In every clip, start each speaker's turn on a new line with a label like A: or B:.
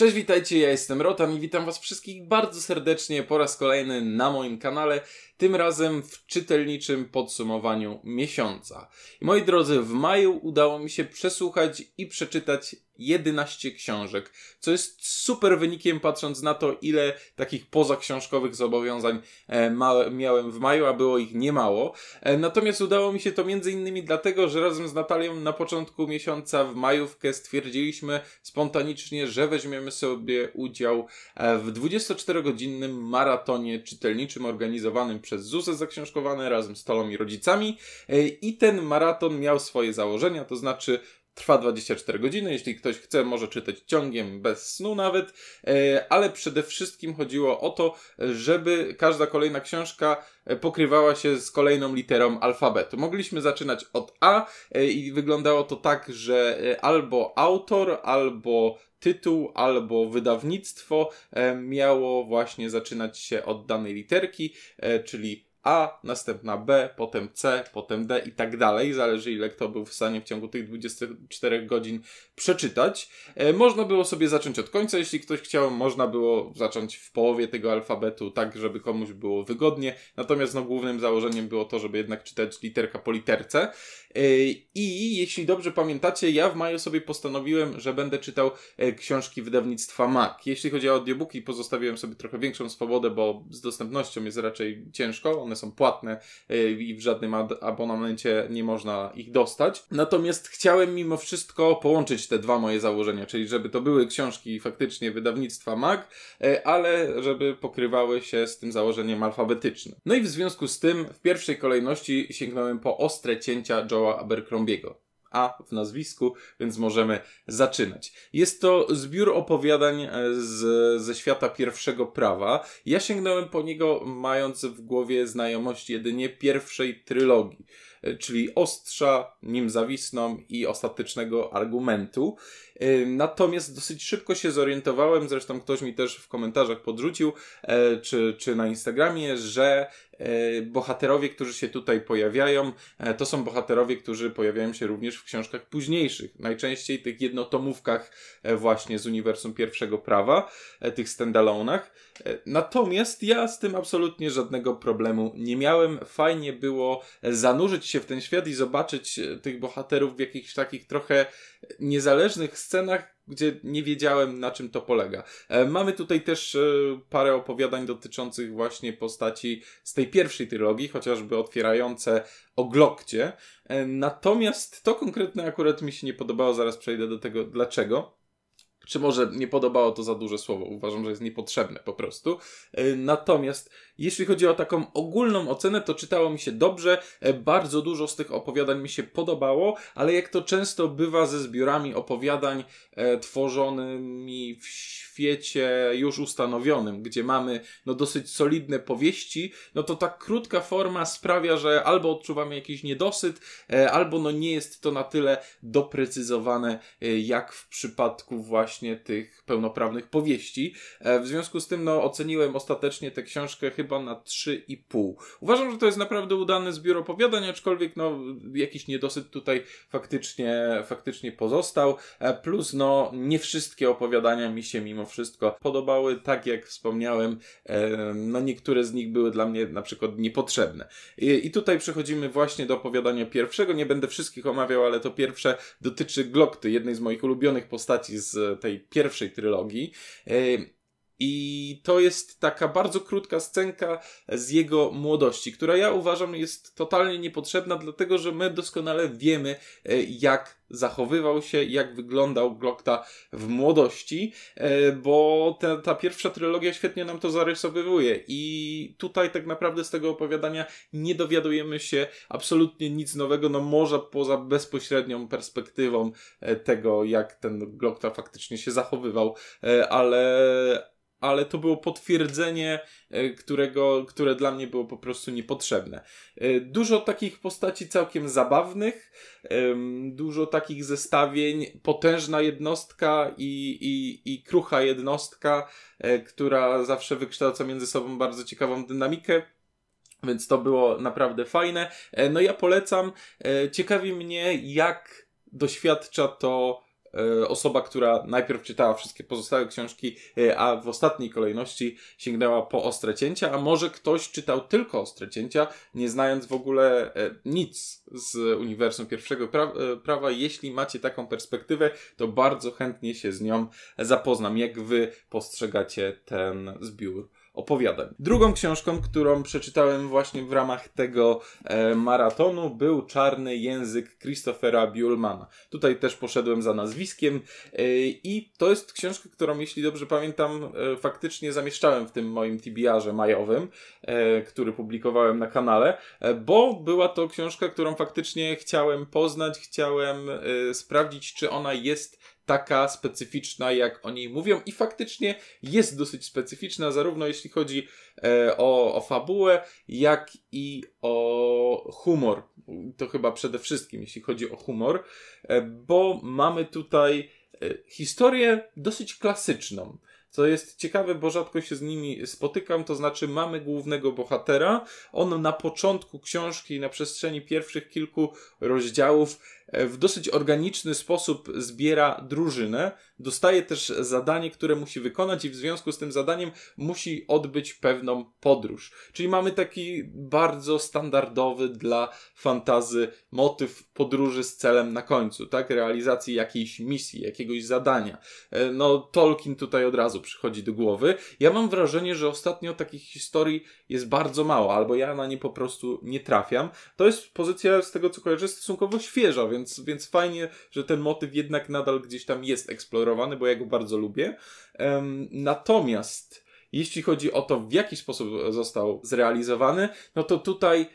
A: Cześć, witajcie, ja jestem Rotan i witam was wszystkich bardzo serdecznie po raz kolejny na moim kanale, tym razem w czytelniczym podsumowaniu miesiąca. I moi drodzy, w maju udało mi się przesłuchać i przeczytać 11 książek, co jest super wynikiem patrząc na to, ile takich pozaksiążkowych zobowiązań e, miałem w maju, a było ich niemało. E, natomiast udało mi się to między innymi dlatego, że razem z Natalią na początku miesiąca w majówkę stwierdziliśmy spontanicznie, że weźmiemy sobie udział e, w 24-godzinnym maratonie czytelniczym organizowanym przez ZUSE zaksiążkowane razem z Tolą i rodzicami i ten maraton miał swoje założenia, to znaczy Trwa 24 godziny, jeśli ktoś chce, może czytać ciągiem, bez snu nawet, e, ale przede wszystkim chodziło o to, żeby każda kolejna książka e, pokrywała się z kolejną literą alfabetu. Mogliśmy zaczynać od A e, i wyglądało to tak, że albo autor, albo tytuł albo wydawnictwo miało właśnie zaczynać się od danej literki, czyli a, następna B, potem C, potem D i tak dalej. Zależy ile kto był w stanie w ciągu tych 24 godzin przeczytać. E, można było sobie zacząć od końca, jeśli ktoś chciał. Można było zacząć w połowie tego alfabetu, tak żeby komuś było wygodnie. Natomiast no, głównym założeniem było to, żeby jednak czytać literka po literce. E, I jeśli dobrze pamiętacie, ja w maju sobie postanowiłem, że będę czytał e, książki wydawnictwa MAC. Jeśli chodzi o audiobooki, pozostawiłem sobie trochę większą swobodę, bo z dostępnością jest raczej ciężko. One są płatne e, i w żadnym abonamencie nie można ich dostać. Natomiast chciałem mimo wszystko połączyć te dwa moje założenia, czyli żeby to były książki faktycznie wydawnictwa MAC, ale żeby pokrywały się z tym założeniem alfabetycznym. No i w związku z tym w pierwszej kolejności sięgnąłem po ostre cięcia Joe Abercrombiego. A w nazwisku, więc możemy zaczynać. Jest to zbiór opowiadań e, z, ze świata pierwszego prawa. Ja sięgnąłem po niego, mając w głowie znajomość jedynie pierwszej trylogii, e, czyli Ostrza, Nim Zawisną i Ostatecznego Argumentu. E, natomiast dosyć szybko się zorientowałem, zresztą ktoś mi też w komentarzach podrzucił, czy, czy na Instagramie, że E, bohaterowie, którzy się tutaj pojawiają, e, to są bohaterowie, którzy pojawiają się również w książkach późniejszych. Najczęściej tych jednotomówkach e, właśnie z uniwersum pierwszego prawa, tych standalone'ach. Natomiast ja z tym absolutnie żadnego problemu nie miałem. Fajnie było zanurzyć się w ten świat i zobaczyć tych bohaterów w jakichś takich trochę niezależnych scenach, gdzie nie wiedziałem na czym to polega. E, mamy tutaj też e, parę opowiadań dotyczących właśnie postaci z tej pierwszej trylogii, chociażby otwierające o e, Natomiast to konkretne akurat mi się nie podobało, zaraz przejdę do tego dlaczego. Czy może nie podobało to za duże słowo? Uważam, że jest niepotrzebne po prostu. Natomiast jeśli chodzi o taką ogólną ocenę, to czytało mi się dobrze, e, bardzo dużo z tych opowiadań mi się podobało, ale jak to często bywa ze zbiorami opowiadań e, tworzonymi w świecie już ustanowionym, gdzie mamy no, dosyć solidne powieści, no to ta krótka forma sprawia, że albo odczuwamy jakiś niedosyt, e, albo no nie jest to na tyle doprecyzowane, e, jak w przypadku właśnie tych pełnoprawnych powieści. E, w związku z tym no, oceniłem ostatecznie tę książkę chyba chyba na 3,5. Uważam, że to jest naprawdę udany zbiór opowiadań, aczkolwiek no, jakiś niedosyt tutaj faktycznie, faktycznie pozostał. E, plus, no, nie wszystkie opowiadania mi się mimo wszystko podobały. Tak jak wspomniałem, e, no, niektóre z nich były dla mnie na przykład niepotrzebne. I tutaj przechodzimy właśnie do opowiadania pierwszego. Nie będę wszystkich omawiał, ale to pierwsze dotyczy Glokty, jednej z moich ulubionych postaci z tej pierwszej trylogii. E, i to jest taka bardzo krótka scenka z jego młodości, która ja uważam jest totalnie niepotrzebna, dlatego że my doskonale wiemy, e, jak zachowywał się, jak wyglądał Glockta w młodości, e, bo ta, ta pierwsza trylogia świetnie nam to zarysowywuje. I tutaj tak naprawdę z tego opowiadania nie dowiadujemy się absolutnie nic nowego, no może poza bezpośrednią perspektywą e, tego, jak ten Glockta faktycznie się zachowywał, ale ale to było potwierdzenie, e, którego, które dla mnie było po prostu niepotrzebne. E, dużo takich postaci całkiem zabawnych, dużo takich zestawień, potężna jednostka i, i, i krucha jednostka, e, która zawsze wykształca między sobą bardzo ciekawą dynamikę. Więc to było naprawdę fajne. No ja polecam. Ciekawi mnie, jak doświadcza to E, osoba, która najpierw czytała wszystkie pozostałe książki, e, a w ostatniej kolejności sięgnęła po ostre cięcia, a może ktoś czytał tylko ostre cięcia, nie znając w ogóle e, nic z uniwersum pierwszego prawa. Jeśli macie taką perspektywę, to bardzo chętnie się z nią zapoznam. Jak wy postrzegacie ten zbiór? opowiadań. Drugą książką, którą przeczytałem właśnie w ramach tego e, maratonu, był Czarny Język Christophera Buhlmana. Tutaj też poszedłem za nazwiskiem e, i to jest książka, którą, jeśli dobrze pamiętam, e, faktycznie zamieszczałem w tym moim TBR-ze majowym, e, który publikowałem na kanale, e, bo była to książka, którą faktycznie chciałem poznać, chciałem e, sprawdzić, czy ona jest taka specyficzna, jak o niej mówią, i faktycznie jest dosyć specyficzna, zarówno jeśli chodzi e, o, o fabułę, jak i o humor. To chyba przede wszystkim, jeśli chodzi o humor, e, bo mamy tutaj e, historię dosyć klasyczną. Co jest ciekawe, bo rzadko się z nimi spotykam, to znaczy mamy głównego bohatera. On na początku książki, na przestrzeni pierwszych kilku rozdziałów, E, w dosyć organiczny sposób zbiera drużynę. Dostaje też zadanie, które musi wykonać, i w związku z tym zadaniem musi odbyć pewną podróż. Czyli mamy taki bardzo standardowy dla fantazy motyw podróży z celem na końcu, tak? Realizacji jakiejś misji, jakiegoś zadania. E, no, Tolkien tutaj od razu przychodzi do głowy. Ja mam wrażenie, że ostatnio takich historii jest bardzo mało, albo ja na nie po prostu nie trafiam. To jest pozycja, z tego co kojarzę, stosunkowo świeża, więc więc, więc fajnie, że ten motyw jednak nadal gdzieś tam jest eksplorowany, bo ja go bardzo lubię. Um, natomiast jeśli chodzi o to, w jaki sposób został zrealizowany, no to tutaj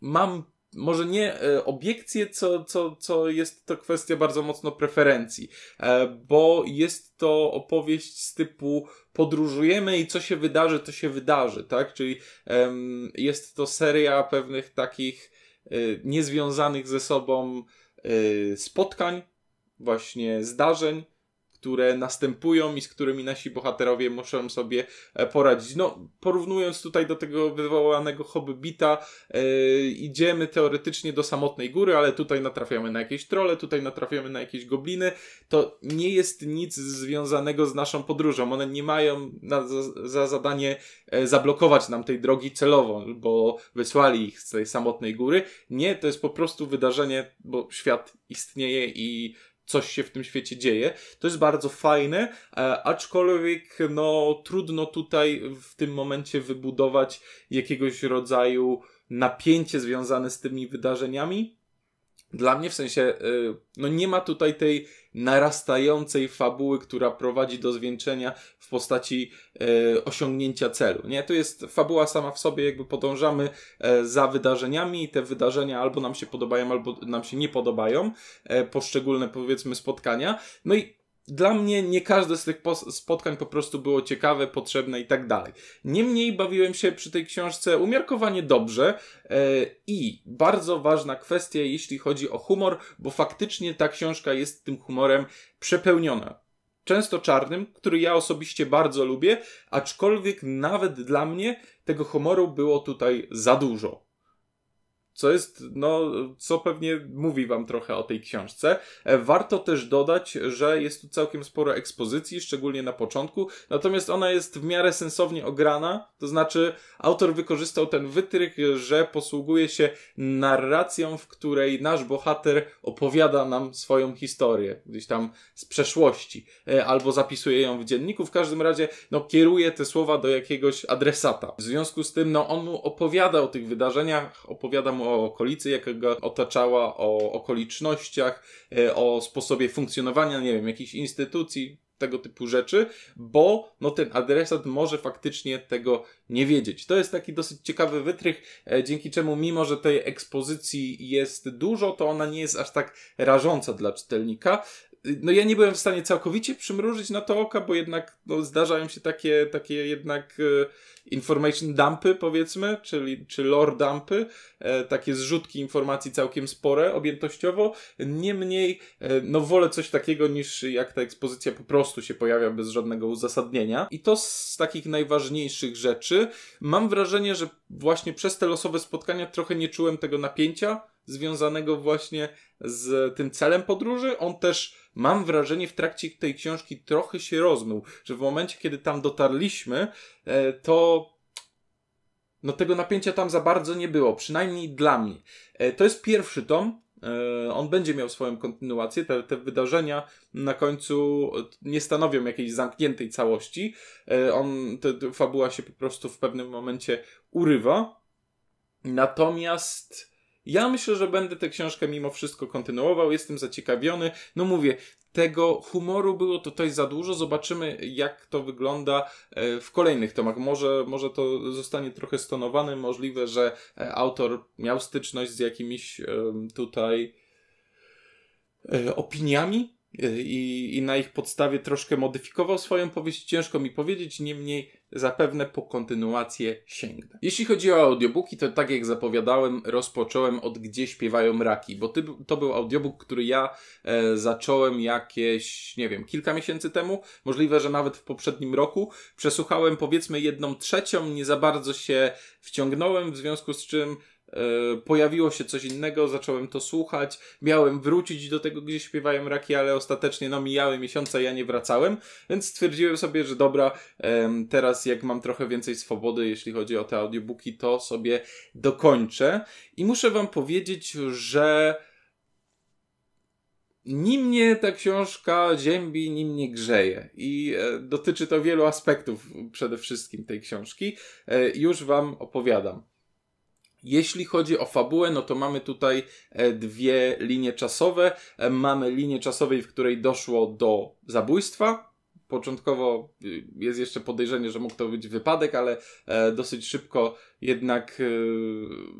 A: mam może nie e, obiekcje, co, co, co jest to kwestia bardzo mocno preferencji, e, bo jest to opowieść z typu podróżujemy i co się wydarzy, to się wydarzy, tak? Czyli e, jest to seria pewnych takich e, niezwiązanych ze sobą Y, spotkań, właśnie zdarzeń, które następują i z którymi nasi bohaterowie muszą sobie e, poradzić. No, porównując tutaj do tego wywołanego Hobbita, e, idziemy teoretycznie do samotnej góry, ale tutaj natrafiamy na jakieś trole, tutaj natrafiamy na jakieś gobliny. To nie jest nic związanego z naszą podróżą. One nie mają na, za, za zadanie e, zablokować nam tej drogi celowo, bo wysłali ich z tej samotnej góry. Nie, to jest po prostu wydarzenie, bo świat istnieje i coś się w tym świecie dzieje. To jest bardzo fajne, e, aczkolwiek no, trudno tutaj w tym momencie wybudować jakiegoś rodzaju napięcie związane z tymi wydarzeniami dla mnie w sensie, y, no nie ma tutaj tej narastającej fabuły, która prowadzi do zwieńczenia w postaci y, osiągnięcia celu. Nie, to jest fabuła sama w sobie, jakby podążamy e, za wydarzeniami i te wydarzenia albo nam się podobają, albo nam się nie podobają, e, poszczególne powiedzmy spotkania. No i dla mnie nie każde z tych spotkań po prostu było ciekawe, potrzebne i tak dalej. Niemniej bawiłem się przy tej książce umiarkowanie dobrze e, i bardzo ważna kwestia, jeśli chodzi o humor, bo faktycznie ta książka jest tym humorem przepełniona. Często czarnym, który ja osobiście bardzo lubię, aczkolwiek nawet dla mnie tego humoru było tutaj za dużo co jest, no, co pewnie mówi wam trochę o tej książce. E, warto też dodać, że jest tu całkiem sporo ekspozycji, szczególnie na początku, natomiast ona jest w miarę sensownie ograna, to znaczy autor wykorzystał ten wytrych, że posługuje się narracją, w której nasz bohater opowiada nam swoją historię, gdzieś tam z przeszłości, e, albo zapisuje ją w dzienniku, w każdym razie, no, kieruje te słowa do jakiegoś adresata. W związku z tym, no, on mu opowiada o tych wydarzeniach, opowiada mu o okolicy, jaka go otaczała, o okolicznościach, e, o sposobie funkcjonowania, nie wiem, jakichś instytucji, tego typu rzeczy, bo no, ten adresat może faktycznie tego nie wiedzieć. To jest taki dosyć ciekawy wytrych, e, dzięki czemu, mimo że tej ekspozycji jest dużo, to ona nie jest aż tak rażąca dla czytelnika no ja nie byłem w stanie całkowicie przymrużyć na to oka, bo jednak no, zdarzają się takie, takie jednak e, information dumpy powiedzmy, czyli czy lore dumpy, e, takie zrzutki informacji całkiem spore objętościowo. Niemniej e, no wolę coś takiego niż jak ta ekspozycja po prostu się pojawia bez żadnego uzasadnienia. I to z takich najważniejszych rzeczy. Mam wrażenie, że właśnie przez te losowe spotkania trochę nie czułem tego napięcia, związanego właśnie z tym celem podróży. On też, mam wrażenie, w trakcie tej książki trochę się rozmył, że w momencie, kiedy tam dotarliśmy, e, to no tego napięcia tam za bardzo nie było, przynajmniej dla mnie. E, to jest pierwszy tom, e, on będzie miał swoją kontynuację. Te, te, wydarzenia na końcu nie stanowią jakiejś zamkniętej całości. On, ta fabuła się po prostu w pewnym momencie urywa. Natomiast ja myślę, że będę tę książkę mimo wszystko kontynuował, jestem zaciekawiony. No mówię, tego humoru było tutaj za dużo. Zobaczymy, jak to wygląda e, w kolejnych tomach. Może, może to zostanie trochę stonowane. Możliwe, że e, autor miał styczność z jakimiś tutaj e, opiniami Y, i, i na ich podstawie troszkę modyfikował swoją powieść, ciężko mi powiedzieć, niemniej zapewne po kontynuację sięgnę. Jeśli chodzi o audiobooki, to tak jak zapowiadałem, rozpocząłem od Gdzie śpiewają raki, bo ty, to był audiobook, który ja e, zacząłem jakieś, nie wiem, kilka miesięcy temu, możliwe, że nawet w poprzednim roku. Przesłuchałem powiedzmy jedną trzecią, nie za bardzo się wciągnąłem, w związku z czym E, pojawiło się coś innego, zacząłem to słuchać, miałem wrócić do tego, gdzie śpiewają raki, ale ostatecznie no mijały miesiące, ja nie wracałem, więc stwierdziłem sobie, że dobra, teraz jak mam trochę więcej swobody, jeśli chodzi o te audiobooki, to sobie dokończę i muszę wam powiedzieć, że nim mnie ta książka ziębi, nim mnie grzeje. I e, dotyczy to wielu aspektów przede wszystkim tej książki. E, już wam opowiadam. Jeśli chodzi o fabułę, no to mamy tutaj e, dwie linie czasowe. E, mamy linię czasowej, w której doszło do zabójstwa. Początkowo y, jest jeszcze podejrzenie, że mógł to być wypadek, ale e, dosyć szybko jednak e,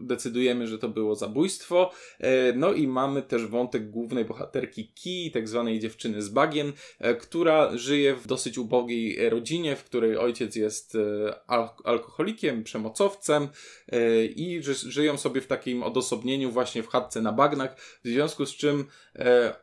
A: decydujemy, że to było zabójstwo. E, no i mamy też wątek głównej bohaterki Ki, tak zwanej dziewczyny z bagien, e, która żyje w dosyć ubogiej rodzinie, w której ojciec jest alkoholikiem, przemocowcem i żyją sobie w takim odosobnieniu właśnie w chatce na bagnach, w związku z czym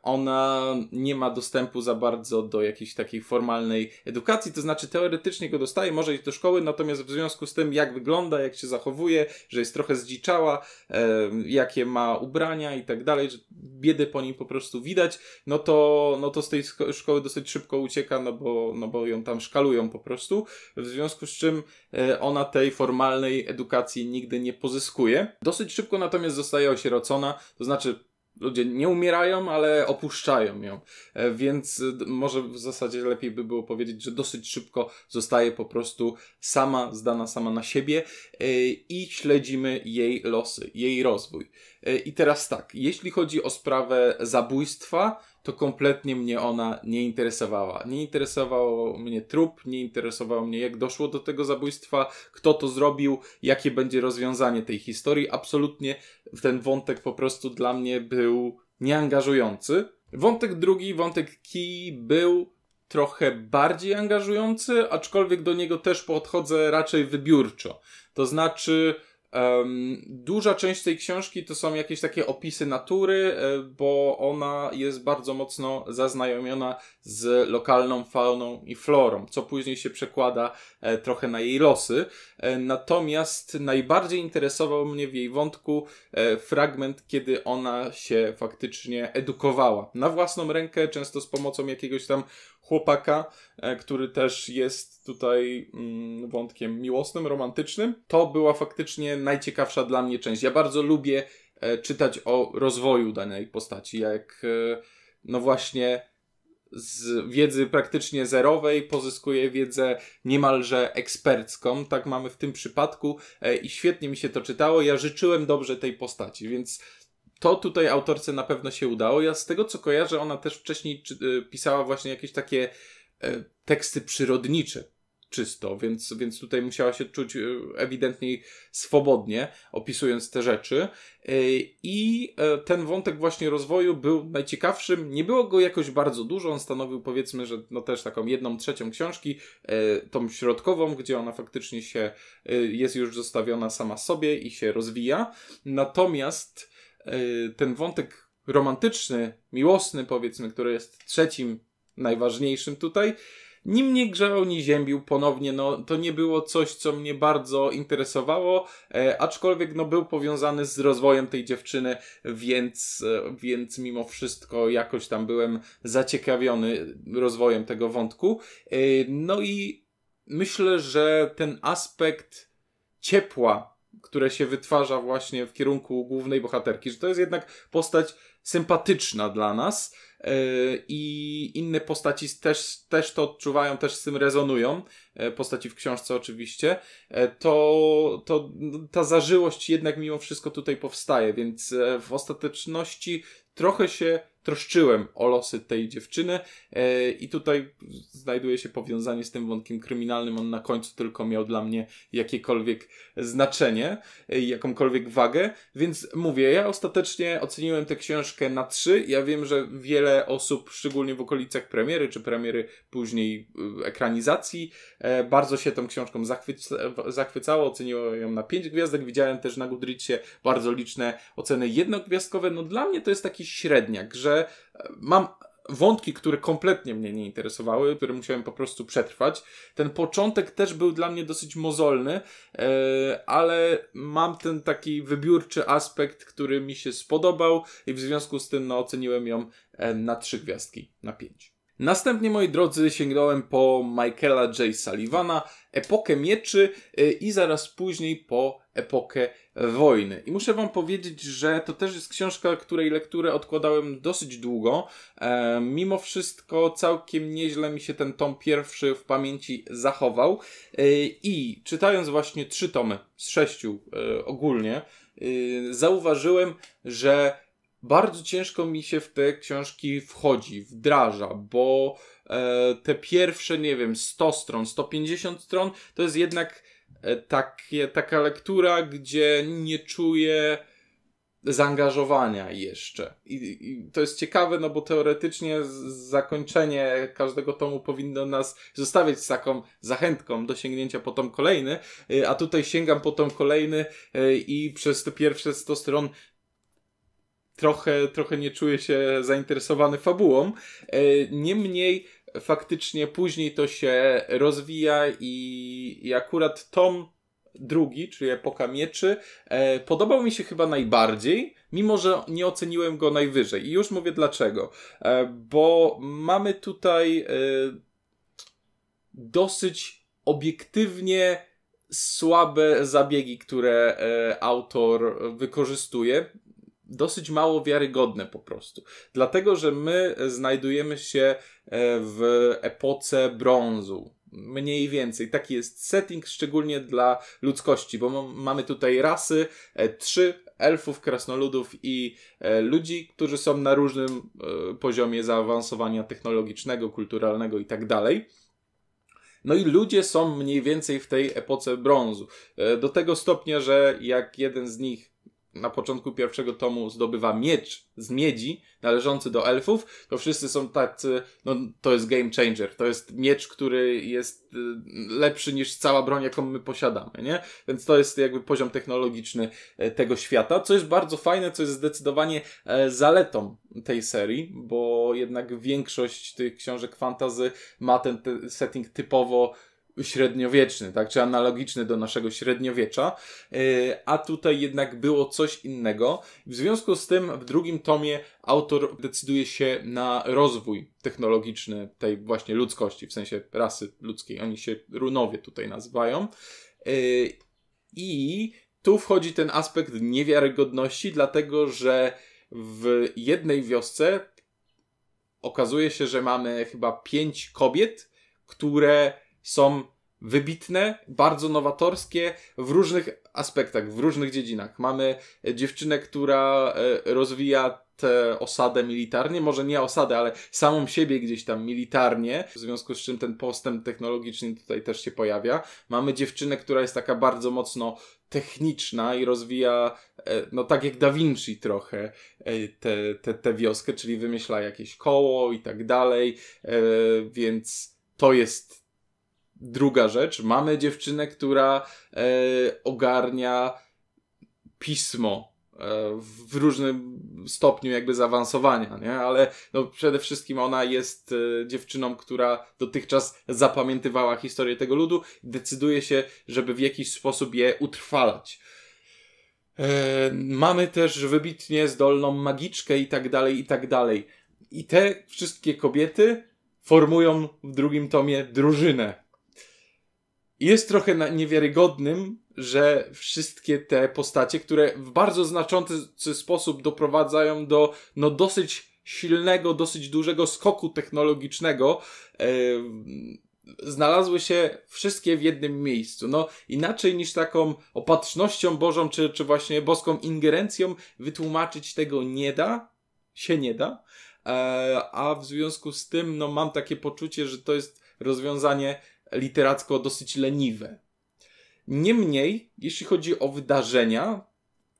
A: ona nie ma dostępu za bardzo do jakiejś takiej formalnej edukacji, to znaczy teoretycznie go dostaje, może iść do szkoły, natomiast w związku z tym jak wygląda, jak się się zachowuje, że jest trochę zdziczała, e, jakie ma ubrania i tak dalej, że biedy po nim po prostu widać, no to, no to z tej szkoły dosyć szybko ucieka, no bo, no bo ją tam szkalują po prostu, w związku z czym e, ona tej formalnej edukacji nigdy nie pozyskuje. Dosyć szybko natomiast zostaje osierocona, to znaczy ludzie nie umierają, ale opuszczają ją. E, więc e, może w zasadzie lepiej by było powiedzieć, że dosyć szybko zostaje po prostu sama, zdana sama na siebie e, i śledzimy jej losy, jej rozwój. I teraz tak, jeśli chodzi o sprawę zabójstwa, to kompletnie mnie ona nie interesowała. Nie interesował mnie trup, nie interesowało mnie jak doszło do tego zabójstwa, kto to zrobił, jakie będzie rozwiązanie tej historii. Absolutnie ten wątek po prostu dla mnie był nieangażujący. Wątek drugi, wątek ki, był trochę bardziej angażujący, aczkolwiek do niego też podchodzę raczej wybiórczo. To znaczy, Um, duża część tej książki to są jakieś takie opisy natury, e, bo ona jest bardzo mocno zaznajomiona z lokalną fauną i florą, co później się przekłada e, trochę na jej losy. E, natomiast najbardziej interesował mnie w jej wątku e, fragment, kiedy ona się faktycznie edukowała. Na własną rękę, często z pomocą jakiegoś tam chłopaka, e, który też jest tutaj mm, wątkiem miłosnym, romantycznym. To była faktycznie najciekawsza dla mnie część. Ja bardzo lubię e, czytać o rozwoju danej postaci, jak e, no właśnie z wiedzy praktycznie zerowej pozyskuje wiedzę niemalże ekspercką. Tak mamy w tym przypadku i świetnie mi się to czytało. Ja życzyłem dobrze tej postaci, więc to tutaj autorce na pewno się udało. Ja z tego co kojarzę, ona też wcześniej czy, e, pisała właśnie jakieś takie e, teksty przyrodnicze czysto, więc, więc tutaj musiała się czuć e, ewidentnie swobodnie, opisując te rzeczy. I ten wątek właśnie rozwoju był najciekawszym. Nie było go jakoś bardzo dużo, on stanowił powiedzmy, że no też taką jedną trzecią książki, tą środkową, gdzie ona faktycznie się jest już zostawiona sama sobie i się rozwija. Natomiast E, ten wątek romantyczny, miłosny, powiedzmy, który jest trzecim najważniejszym tutaj, nim nie grzał, nie ziębił ponownie. No, to nie było coś, co mnie bardzo interesowało, e, aczkolwiek no, był powiązany z rozwojem tej dziewczyny, więc, e, więc mimo wszystko jakoś tam byłem zaciekawiony rozwojem tego wątku. no i myślę, że ten aspekt ciepła które się wytwarza właśnie w kierunku głównej bohaterki, że to jest jednak postać sympatyczna dla nas e, i inne postaci też, też to odczuwają, też z tym rezonują, e, postaci w książce oczywiście, e, to, to ta zażyłość jednak mimo wszystko tutaj powstaje, więc w ostateczności trochę się troszczyłem o losy tej dziewczyny e, i tutaj znajduje się powiązanie z tym wątkiem kryminalnym. On na końcu tylko miał dla mnie jakiekolwiek znaczenie, e, jakąkolwiek wagę, więc mówię, ja ostatecznie oceniłem tę książkę na trzy. Ja wiem, że wiele osób, szczególnie w okolicach premiery, czy premiery później e, ekranizacji, e, bardzo się tą książką zachwyca, zachwycało, oceniło ją na pięć gwiazdek. Widziałem też na Goodreadsie bardzo liczne oceny jednogwiazdkowe. No dla mnie to jest taki średniak, że że e, mam wątki, które kompletnie mnie nie interesowały, które musiałem po prostu przetrwać. Ten początek też był dla mnie dosyć mozolny, e, ale mam ten taki wybiórczy aspekt, który mi się spodobał i w związku z tym no, oceniłem ją e, na trzy gwiazdki, na pięć. Następnie, moi drodzy, sięgnąłem po Michaela J. Sullivana, epokę mieczy y, i zaraz później po epokę wojny. I muszę wam powiedzieć, że to też jest książka, której lekturę odkładałem dosyć długo. E, mimo wszystko całkiem nieźle mi się ten tom pierwszy w pamięci zachował. E, I czytając właśnie trzy tomy z sześciu e, ogólnie, y, zauważyłem, że bardzo ciężko mi się w te książki wchodzi, wdraża, bo e, te pierwsze, nie wiem, 100 stron, 150 stron to jest jednak e, takie, taka lektura, gdzie nie czuję zaangażowania jeszcze. I, I, to jest ciekawe, no bo teoretycznie zakończenie każdego tomu powinno nas zostawiać z taką zachętką do sięgnięcia po tom kolejny, e, a tutaj sięgam po tom kolejny e, i przez te pierwsze 100 stron trochę, trochę nie czuję się zainteresowany fabułą. E, niemniej faktycznie później to się rozwija i, i akurat tom drugi, czyli Epoka Mieczy, e, podobał mi się chyba najbardziej, mimo że nie oceniłem go najwyżej. I już mówię dlaczego. E, bo mamy tutaj dosyć obiektywnie słabe zabiegi, które autor wykorzystuje dosyć mało wiarygodne po prostu. Dlatego, że my e, znajdujemy się e, w epoce brązu. Mniej więcej. Taki jest setting, szczególnie dla ludzkości, bo mamy tutaj rasy, e, trzy elfów, krasnoludów i ludzi, którzy są na różnym poziomie zaawansowania technologicznego, kulturalnego i tak dalej. No i ludzie są mniej więcej w tej epoce brązu. Do tego stopnia, że jak jeden z nich na początku pierwszego tomu zdobywa miecz z miedzi należący do elfów, to wszyscy są tacy, no to jest game changer, to jest miecz, który jest y, lepszy niż cała broń, jaką my posiadamy, nie? Więc to jest jakby poziom technologiczny e, tego świata, co jest bardzo fajne, co jest zdecydowanie e, zaletą tej serii, bo jednak większość tych książek fantazy ma ten setting typowo średniowieczny, tak, czy analogiczny do naszego średniowiecza, e, a tutaj jednak było coś innego. W związku z tym w drugim tomie autor decyduje się na rozwój technologiczny tej właśnie ludzkości, w sensie rasy ludzkiej. Oni się runowie tutaj nazywają. E, I tu wchodzi ten aspekt niewiarygodności, dlatego że w jednej wiosce okazuje się, że mamy chyba pięć kobiet, które są wybitne, bardzo nowatorskie w różnych aspektach, w różnych dziedzinach. Mamy dziewczynę, która e, rozwija tę osadę militarnie, może nie osadę, ale samą siebie gdzieś tam militarnie, w związku z czym ten postęp technologiczny tutaj też się pojawia. Mamy dziewczynę, która jest taka bardzo mocno techniczna i rozwija, e, no tak jak Da Vinci trochę, e, tę te, te, wioskę, czyli wymyśla jakieś koło i tak dalej, więc to jest Druga rzecz, mamy dziewczynę, która e, ogarnia pismo e, w różnym stopniu jakby zaawansowania, nie? ale no przede wszystkim ona jest e, dziewczyną, która dotychczas zapamiętywała historię tego ludu, i decyduje się, żeby w jakiś sposób je utrwalać. E, mamy też wybitnie zdolną magiczkę i tak dalej, i tak dalej. I te wszystkie kobiety formują w drugim tomie drużynę jest trochę niewiarygodnym, że wszystkie te postacie, które w bardzo znaczący sposób doprowadzają do no dosyć silnego, dosyć dużego skoku technologicznego, e, znalazły się wszystkie w jednym miejscu. No, inaczej niż taką opatrznością Bożą, czy, czy właśnie boską ingerencją, wytłumaczyć tego nie da, się nie da. E, a w związku z tym, no, mam takie poczucie, że to jest rozwiązanie literacko dosyć leniwe. Niemniej, jeśli chodzi o wydarzenia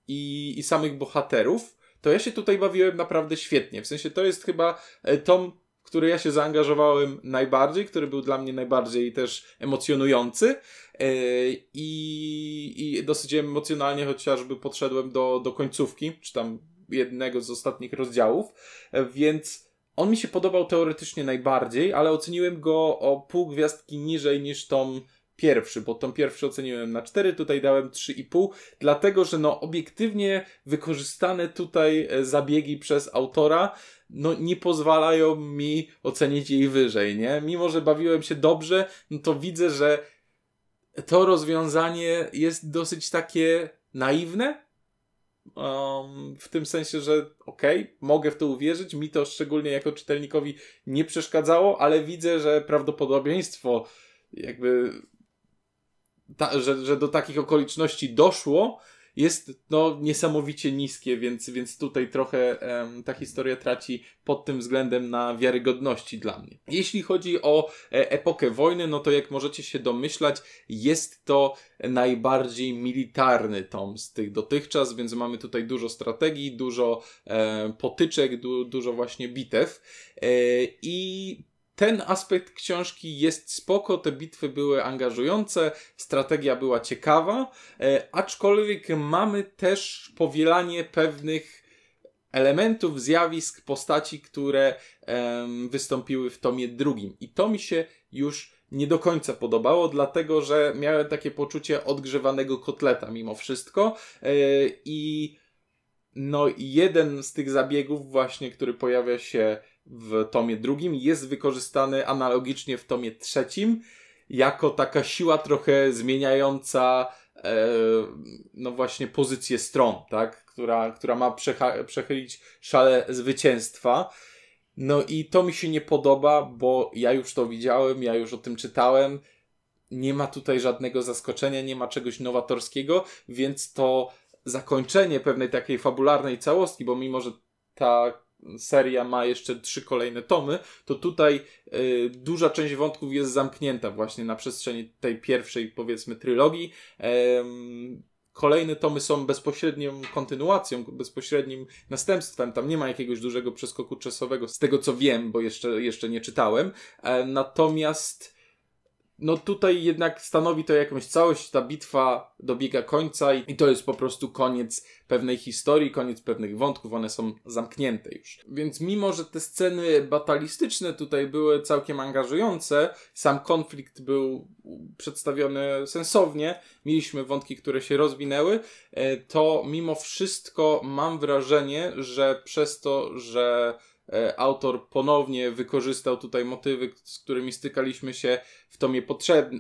A: i, i samych bohaterów, to ja się tutaj bawiłem naprawdę świetnie. W sensie to jest chyba e, tom, w który ja się zaangażowałem najbardziej, który był dla mnie najbardziej też emocjonujący. E, I, i dosyć emocjonalnie chociażby podszedłem do, do końcówki, czy tam jednego z ostatnich rozdziałów, e, więc on mi się podobał teoretycznie najbardziej, ale oceniłem go o pół gwiazdki niżej niż tą pierwszy, bo tą pierwszy oceniłem na 4, tutaj dałem 3,5, dlatego że no obiektywnie wykorzystane tutaj e, zabiegi przez autora no nie pozwalają mi ocenić jej wyżej, nie? Mimo, że bawiłem się dobrze, no to widzę, że to rozwiązanie jest dosyć takie naiwne, Um, w tym sensie, że okej, okay, mogę w to uwierzyć, mi to szczególnie jako czytelnikowi nie przeszkadzało, ale widzę, że prawdopodobieństwo jakby, ta, że, że do takich okoliczności doszło, jest no, niesamowicie niskie, więc, więc tutaj trochę ta historia traci pod tym względem na wiarygodności dla mnie. Jeśli chodzi o e, epokę wojny, no to jak możecie się domyślać, jest to najbardziej militarny tom z tych dotychczas, więc mamy tutaj dużo strategii, dużo e, potyczek, du, dużo właśnie bitew. E, I ten aspekt książki jest spoko, te bitwy były angażujące, strategia była ciekawa, e, aczkolwiek mamy też powielanie pewnych elementów, zjawisk, postaci, które wystąpiły w tomie drugim. I to mi się już nie do końca podobało, dlatego że miałem takie poczucie odgrzewanego kotleta mimo wszystko. E, I no, jeden z tych zabiegów, właśnie, który pojawia się w tomie drugim jest wykorzystany analogicznie w tomie trzecim jako taka siła trochę zmieniająca e, no właśnie pozycję stron, tak? która, która ma przechylić szale zwycięstwa. No i to mi się nie podoba, bo ja już to widziałem, ja już o tym czytałem. Nie ma tutaj żadnego zaskoczenia, nie ma czegoś nowatorskiego, więc to zakończenie pewnej takiej fabularnej całości, bo mimo, że ta seria ma jeszcze trzy kolejne tomy, to tutaj y, duża część wątków jest zamknięta właśnie na przestrzeni tej pierwszej, powiedzmy, trylogii. kolejne tomy są bezpośrednią kontynuacją, bezpośrednim następstwem. Tam nie ma jakiegoś dużego przeskoku czasowego, z tego co wiem, bo jeszcze, jeszcze nie czytałem. E, natomiast no tutaj jednak stanowi to jakąś całość, ta bitwa dobiega końca i, i, to jest po prostu koniec pewnej historii, koniec pewnych wątków, one są zamknięte już. Więc mimo, że te sceny batalistyczne tutaj były całkiem angażujące, sam konflikt był przedstawiony sensownie, mieliśmy wątki, które się rozwinęły, e, to mimo wszystko mam wrażenie, że przez to, że E, autor ponownie wykorzystał tutaj motywy, z którymi stykaliśmy się w tomie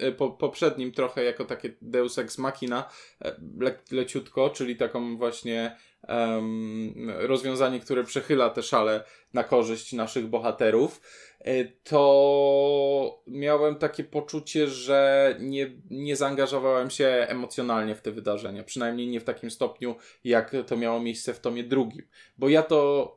A: e, po, poprzednim trochę jako takie deus ex machina, e, le, leciutko, czyli taką właśnie um, rozwiązanie, które przechyla te szale na korzyść naszych bohaterów, to miałem takie poczucie, że nie, nie zaangażowałem się emocjonalnie w te wydarzenia, przynajmniej nie w takim stopniu, jak to miało miejsce w tomie drugim, bo ja to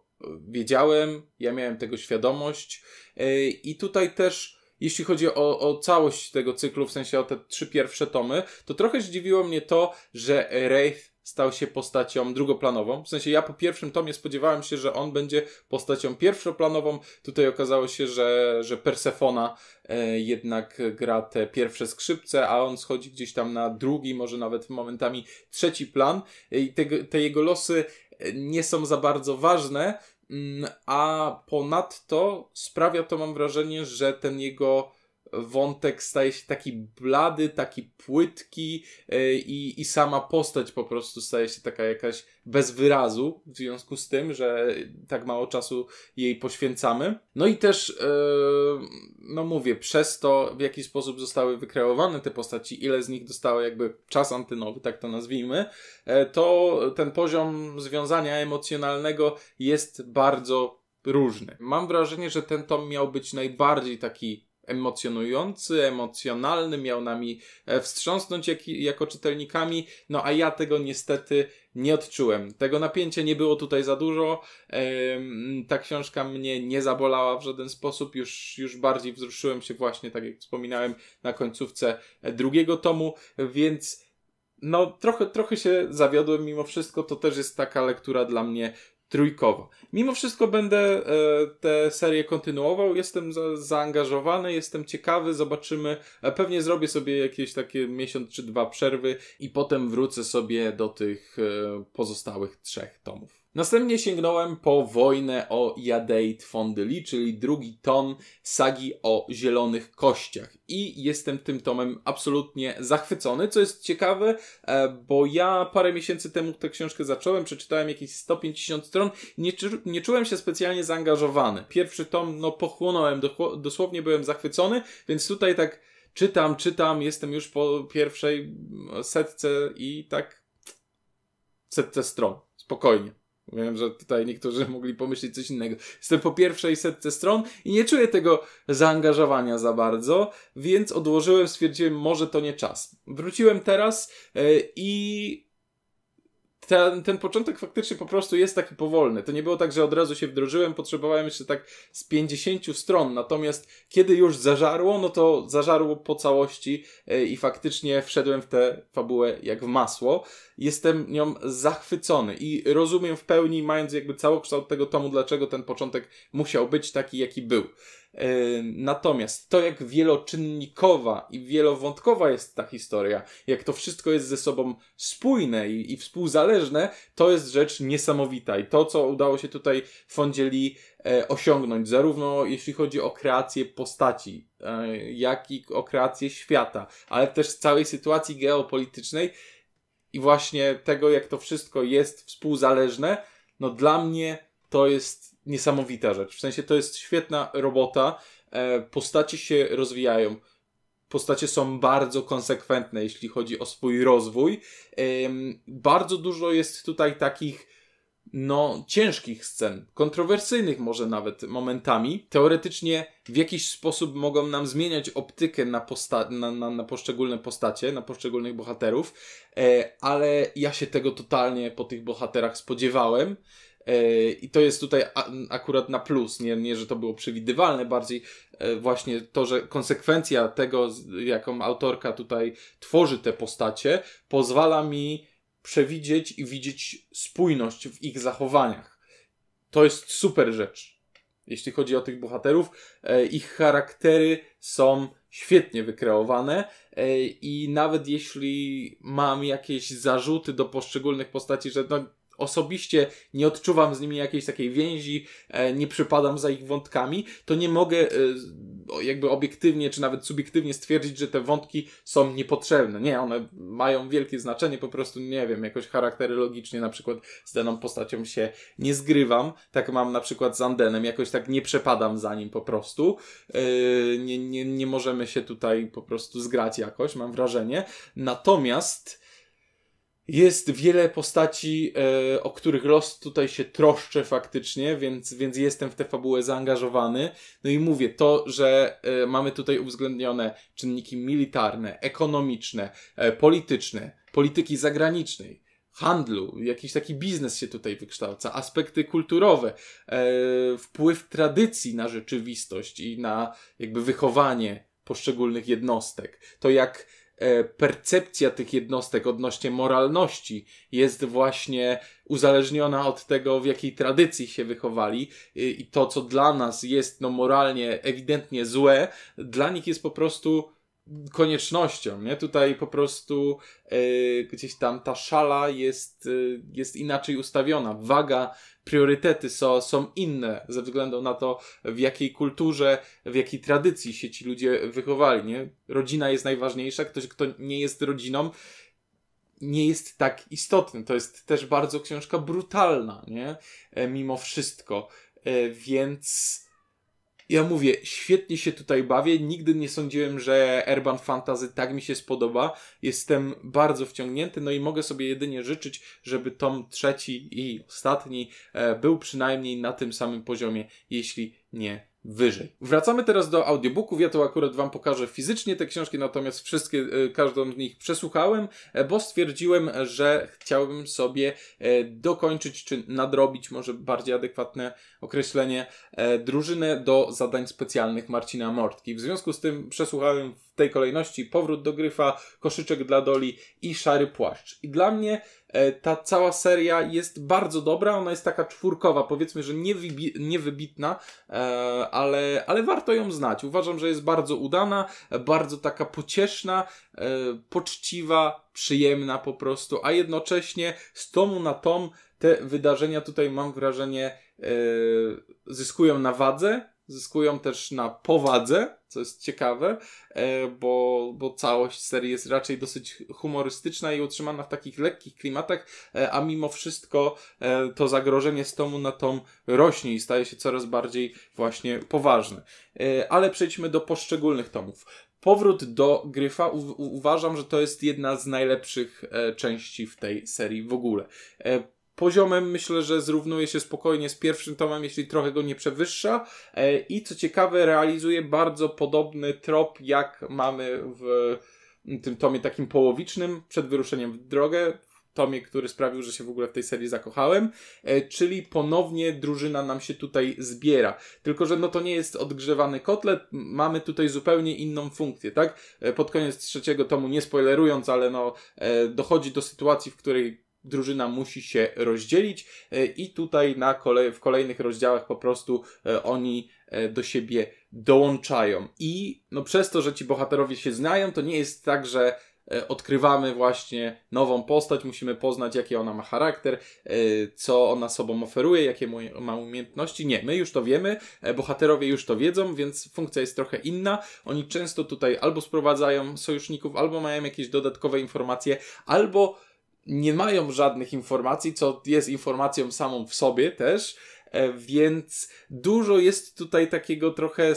A: wiedziałem, ja miałem tego świadomość. E, I tutaj też, jeśli chodzi o, o całość tego cyklu, w sensie o te trzy pierwsze tomy, to trochę zdziwiło mnie to, że Wraith stał się postacią drugoplanową. W sensie ja po pierwszym tomie spodziewałem się, że on będzie postacią pierwszoplanową. Tutaj okazało się, że, że Persefona e, jednak gra te pierwsze skrzypce, a on schodzi gdzieś tam na drugi, może nawet momentami trzeci plan. E, I te, te jego losy nie są za bardzo ważne, mm, a ponadto sprawia to, mam wrażenie, że ten jego wątek staje się taki blady, taki płytki e, i, i sama postać po prostu staje się taka jakaś bez wyrazu w związku z tym, że tak mało czasu jej poświęcamy. No i też, e, no mówię, przez to w jaki sposób zostały wykreowane te postaci, ile z nich dostało jakby czas antynowy, tak to nazwijmy, e, to ten poziom związania emocjonalnego jest bardzo różny. Mam wrażenie, że ten tom miał być najbardziej taki emocjonujący, emocjonalny, miał nami e, wstrząsnąć jak, jako czytelnikami, no a ja tego niestety nie odczułem. Tego napięcia nie było tutaj za dużo. Ta książka mnie nie zabolała w żaden sposób. Już, już bardziej wzruszyłem się właśnie, tak jak wspominałem, na końcówce e, drugiego tomu, więc no trochę, trochę się zawiodłem mimo wszystko. To też jest taka lektura dla mnie trójkowo. Mimo wszystko będę e, tę serię kontynuował, jestem za, zaangażowany, jestem ciekawy, zobaczymy. E, pewnie zrobię sobie jakieś takie miesiąc czy dwa przerwy i potem wrócę sobie do tych e, pozostałych trzech tomów. Następnie sięgnąłem po wojnę o Jadeit Fondyli, czyli drugi tom sagi o zielonych kościach. I jestem tym tomem absolutnie zachwycony, co jest ciekawe, e, bo ja parę miesięcy temu tę książkę zacząłem, przeczytałem jakieś 150 stron, nie, czu nie czułem się specjalnie zaangażowany. Pierwszy tom, no, pochłonąłem, dosłownie byłem zachwycony, więc tutaj tak czytam, czytam, jestem już po pierwszej setce i tak setce stron. Spokojnie. Wiem, że tutaj niektórzy mogli pomyśleć coś innego. Jestem po pierwszej setce stron i nie czuję tego zaangażowania za bardzo, więc odłożyłem, stwierdziłem, może to nie czas. Wróciłem teraz e, i ten, ten początek faktycznie po prostu jest taki powolny. To nie było tak, że od razu się wdrożyłem, potrzebowałem jeszcze tak z 50 stron, natomiast kiedy już zażarło, no to zażarło po całości e, i faktycznie wszedłem w tę fabułę jak w masło jestem nią zachwycony i rozumiem w pełni, mając jakby całokształt tego tomu, dlaczego ten początek musiał być taki, jaki był. E, natomiast to, jak wieloczynnikowa i wielowątkowa jest ta historia, jak to wszystko jest ze sobą spójne i, i współzależne, to jest rzecz niesamowita. I to, co udało się tutaj Fondzieli e, osiągnąć, zarówno jeśli chodzi o kreację postaci, e, jak i o kreację świata, ale też całej sytuacji geopolitycznej, i właśnie tego, jak to wszystko jest współzależne, no dla mnie to jest niesamowita rzecz. W sensie to jest świetna robota. E, postacie się rozwijają. Postacie są bardzo konsekwentne, jeśli chodzi o swój rozwój. Bardzo dużo jest tutaj takich no, ciężkich scen, kontrowersyjnych może nawet momentami, teoretycznie w jakiś sposób mogą nam zmieniać optykę na, posta- na, na, na poszczególne postacie, na poszczególnych bohaterów, e, ale ja się tego totalnie po tych bohaterach spodziewałem. E, I to jest tutaj akurat na plus, nie, nie, że to było przewidywalne, bardziej e, właśnie to, że konsekwencja tego, jaką autorka tutaj tworzy te postacie, pozwala mi przewidzieć i widzieć spójność w ich zachowaniach. To jest super rzecz. Jeśli chodzi o tych bohaterów, e, ich charaktery są świetnie wykreowane e, i nawet jeśli mam jakieś zarzuty do poszczególnych postaci, że no, osobiście nie odczuwam z nimi jakiejś takiej więzi, e, nie przypadam za ich wątkami, to nie mogę e, jakby obiektywnie czy nawet subiektywnie stwierdzić, że te wątki są niepotrzebne. Nie, one mają wielkie znaczenie, po prostu nie wiem, jakoś charakterologicznie na przykład z daną postacią się nie zgrywam. Tak mam na przykład z Andenem, jakoś tak nie przepadam za nim po prostu. E, nie, nie, nie możemy się tutaj po prostu zgrać jakoś, mam wrażenie. Natomiast jest wiele postaci, e, o których los tutaj się troszczę faktycznie, więc, więc jestem w tę fabułę zaangażowany. No i mówię, to, że e, mamy tutaj uwzględnione czynniki militarne, ekonomiczne, e, polityczne, polityki zagranicznej, handlu, jakiś taki biznes się tutaj wykształca, aspekty kulturowe, e, wpływ tradycji na rzeczywistość i na jakby wychowanie poszczególnych jednostek. To jak E, percepcja tych jednostek odnośnie moralności jest właśnie uzależniona od tego, w jakiej tradycji się wychowali e, i to, co dla nas jest no, moralnie ewidentnie złe, dla nich jest po prostu koniecznością, nie? Tutaj po prostu e, gdzieś tam ta szala jest, e, jest inaczej ustawiona. Waga, priorytety są, są inne ze względu na to, w jakiej kulturze, w jakiej tradycji się ci ludzie wychowali, nie? Rodzina jest najważniejsza, ktoś, kto nie jest rodziną, nie jest tak istotny. To jest też bardzo książka brutalna, nie? E, mimo wszystko. E, więc ja mówię, świetnie się tutaj bawię, nigdy nie sądziłem, że Urban Fantasy tak mi się spodoba. Jestem bardzo wciągnięty, no i mogę sobie jedynie życzyć, żeby tom trzeci i ostatni e, był przynajmniej na tym samym poziomie, jeśli nie wyżej. Wracamy teraz do audiobooków. Ja to akurat Wam pokażę fizycznie te książki, natomiast wszystkie, e, każdą z nich przesłuchałem, e, bo stwierdziłem, że chciałbym sobie e, dokończyć, czy nadrobić, może bardziej adekwatne określenie, drużynę do zadań specjalnych Marcina Mortki. W związku z tym przesłuchałem w tej kolejności Powrót do Gryfa, Koszyczek dla Doli i Szary Płaszcz. I dla mnie E, ta cała seria jest bardzo dobra, ona jest taka czwórkowa, powiedzmy, że niewybitna, e, ale, ale warto ją znać. Uważam, że jest bardzo udana, bardzo taka pocieszna, e, poczciwa, przyjemna po prostu, a jednocześnie z tomu na tom te wydarzenia tutaj mam wrażenie zyskują na wadze, Zyskują też na powadze, co jest ciekawe, e, bo, bo całość serii jest raczej dosyć humorystyczna i utrzymana w takich lekkich klimatach, e, a mimo wszystko e, to zagrożenie z tomu na tom rośnie i staje się coraz bardziej właśnie poważne. Ale przejdźmy do poszczególnych tomów. Powrót do Gryfa u- uważam, że to jest jedna z najlepszych części w tej serii w ogóle poziomem myślę, że zrównuje się spokojnie z pierwszym tomem, jeśli trochę go nie przewyższa. E, I co ciekawe, realizuje bardzo podobny trop, jak mamy w tym tomie takim połowicznym, przed wyruszeniem w drogę, tomie, który sprawił, że się w ogóle w tej serii zakochałem, e, czyli ponownie drużyna nam się tutaj zbiera. Tylko, że no to nie jest odgrzewany kotlet, mamy tutaj zupełnie inną funkcję, tak? E, pod koniec trzeciego tomu, nie spoilerując, ale no dochodzi do sytuacji, w której drużyna musi się rozdzielić e, i tutaj na kolej, w kolejnych rozdziałach po prostu e, oni e, do siebie dołączają. I no przez to, że ci bohaterowie się znają, to nie jest tak, że odkrywamy właśnie nową postać, musimy poznać, jaki ona ma charakter, co ona sobą oferuje, jakie ma umiejętności. Nie, my już to wiemy, bohaterowie już to wiedzą, więc funkcja jest trochę inna. Oni często tutaj albo sprowadzają sojuszników, albo mają jakieś dodatkowe informacje, albo nie mają żadnych informacji, co jest informacją samą w sobie też, e, więc dużo jest tutaj takiego trochę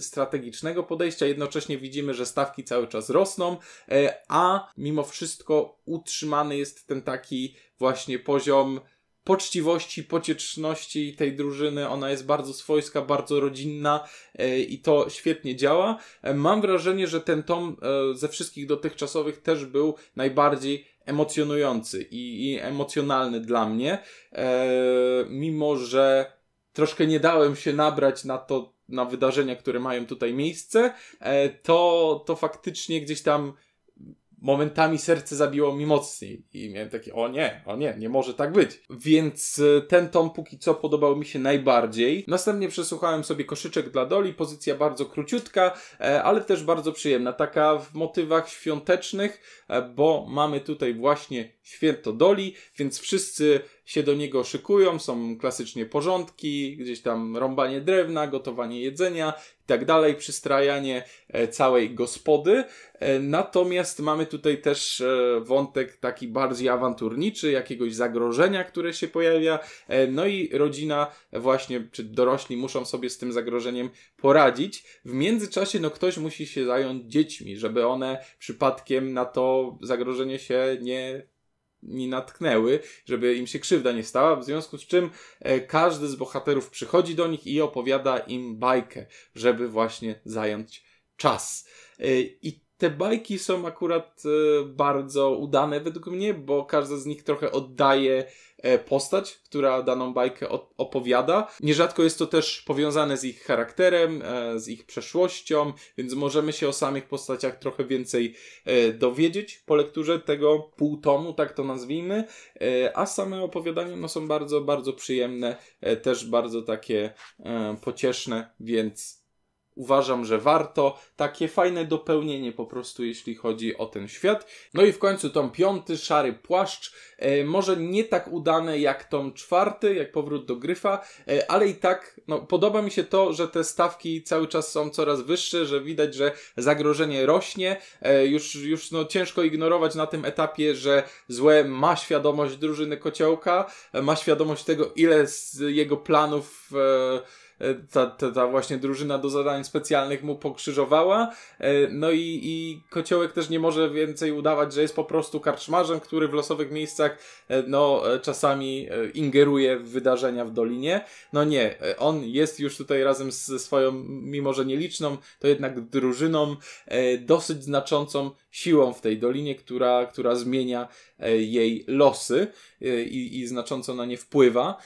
A: strategicznego podejścia. Jednocześnie widzimy, że stawki cały czas rosną, e, a mimo wszystko utrzymany jest ten taki właśnie poziom poczciwości, pocieczności tej drużyny. Ona jest bardzo swojska, bardzo rodzinna e, i to świetnie działa. Mam wrażenie, że ten tom ze wszystkich dotychczasowych też był najbardziej emocjonujący i, i emocjonalny dla mnie, e, mimo że troszkę nie dałem się nabrać na to, na wydarzenia, które mają tutaj miejsce, e, to, to faktycznie gdzieś tam momentami serce zabiło mi mocniej i miałem takie, o nie, o nie, nie może tak być. Więc e, ten tom póki co podobał mi się najbardziej. Następnie przesłuchałem sobie Koszyczek dla Doli, pozycja bardzo króciutka, e, ale też bardzo przyjemna, taka w motywach świątecznych, e, bo mamy tutaj właśnie święto doli, więc wszyscy się do niego szykują, są klasycznie porządki, gdzieś tam rąbanie drewna, gotowanie jedzenia i tak dalej, przystrajanie e, całej gospody. E, natomiast mamy tutaj też e, wątek taki bardziej awanturniczy, jakiegoś zagrożenia, które się pojawia. No i rodzina właśnie, czy dorośli muszą sobie z tym zagrożeniem poradzić. W międzyczasie no ktoś musi się zająć dziećmi, żeby one przypadkiem na to zagrożenie się nie nie natknęły, żeby im się krzywda nie stała, w związku z czym e, każdy z bohaterów przychodzi do nich i opowiada im bajkę, żeby właśnie zająć czas. E, I te bajki są akurat e, bardzo udane według mnie, bo każda z nich trochę oddaje e, postać, która daną bajkę opowiada. Nierzadko jest to też powiązane z ich charakterem, e, z ich przeszłością, więc możemy się o samych postaciach trochę więcej dowiedzieć po lekturze tego półtomu, tak to nazwijmy. A same opowiadania no, są bardzo, bardzo przyjemne, też bardzo takie pocieszne, więc uważam, że warto. Takie fajne dopełnienie po prostu, jeśli chodzi o ten świat. No i w końcu tom piąty, Szary Płaszcz. E, może nie tak udane jak tom czwarty, jak Powrót do Gryfa, e, ale i tak no, podoba mi się to, że te stawki cały czas są coraz wyższe, że widać, że zagrożenie rośnie. E, już już no, ciężko ignorować na tym etapie, że złe ma świadomość drużyny Kociołka, e, ma świadomość tego, ile z jego planów... E, E, ta, ta, ta, właśnie drużyna do zadań specjalnych mu pokrzyżowała. E, no i, i Kociołek też nie może więcej udawać, że jest po prostu karczmarzem, który w losowych miejscach e, no, czasami ingeruje w wydarzenia w Dolinie. No nie, on jest już tutaj razem ze swoją, mimo że nieliczną, to jednak drużyną dosyć znaczącą siłą w tej Dolinie, która, która zmienia jej losy i, i znacząco na nie wpływa.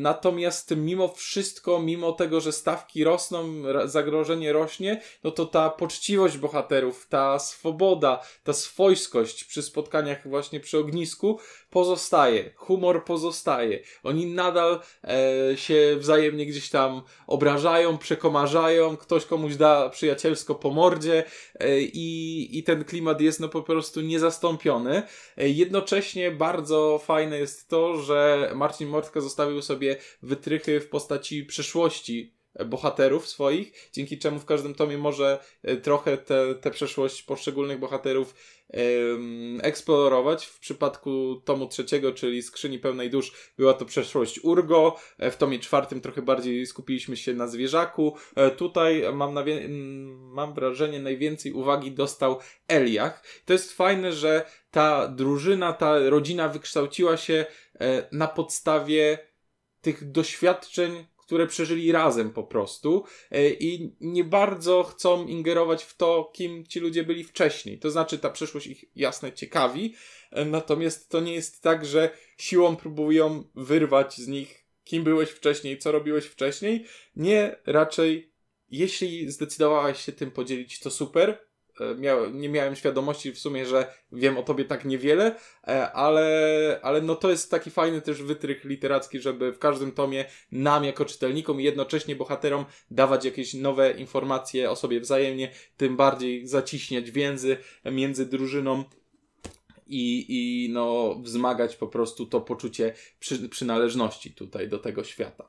A: Natomiast mimo wszystko, mimo tego, że stawki rosną, zagrożenie rośnie, no to ta poczciwość bohaterów, ta swoboda, ta swojskość przy spotkaniach właśnie przy ognisku pozostaje, humor pozostaje. Oni nadal e, się wzajemnie gdzieś tam obrażają, przekomarzają, ktoś komuś da przyjacielsko po mordzie e, i, i ten klimat jest no po prostu niezastąpiony. E, jednocześnie bardzo fajne jest to, że Marcin Mortka zostawił sobie wytrychy w postaci przeszłości bohaterów swoich, dzięki czemu w każdym tomie może e, trochę tę przeszłość poszczególnych bohaterów eksplorować. W przypadku tomu trzeciego, czyli Skrzyni Pełnej Dusz, była to przeszłość Urgo. E, w tomie czwartym trochę bardziej skupiliśmy się na zwierzaku. E, tutaj mam, mam wrażenie, najwięcej uwagi dostał Eliach. To jest fajne, że ta drużyna, ta rodzina wykształciła się e, na podstawie tych doświadczeń które przeżyli razem po prostu e, i nie bardzo chcą ingerować w to, kim ci ludzie byli wcześniej. To znaczy, ta przyszłość ich jasne ciekawi, e, natomiast to nie jest tak, że siłą próbują wyrwać z nich, kim byłeś wcześniej, co robiłeś wcześniej. Nie, raczej, jeśli zdecydowałaś się tym podzielić, to super. E, nie miałem świadomości w sumie, że wiem o tobie tak niewiele, e, ale, ale no to jest taki fajny też wytrych literacki, żeby w każdym tomie nam jako czytelnikom i jednocześnie bohaterom dawać jakieś nowe informacje o sobie wzajemnie, tym bardziej zaciśniać więzy między drużyną i, i no, wzmagać po prostu to poczucie przy, przynależności tutaj do tego świata.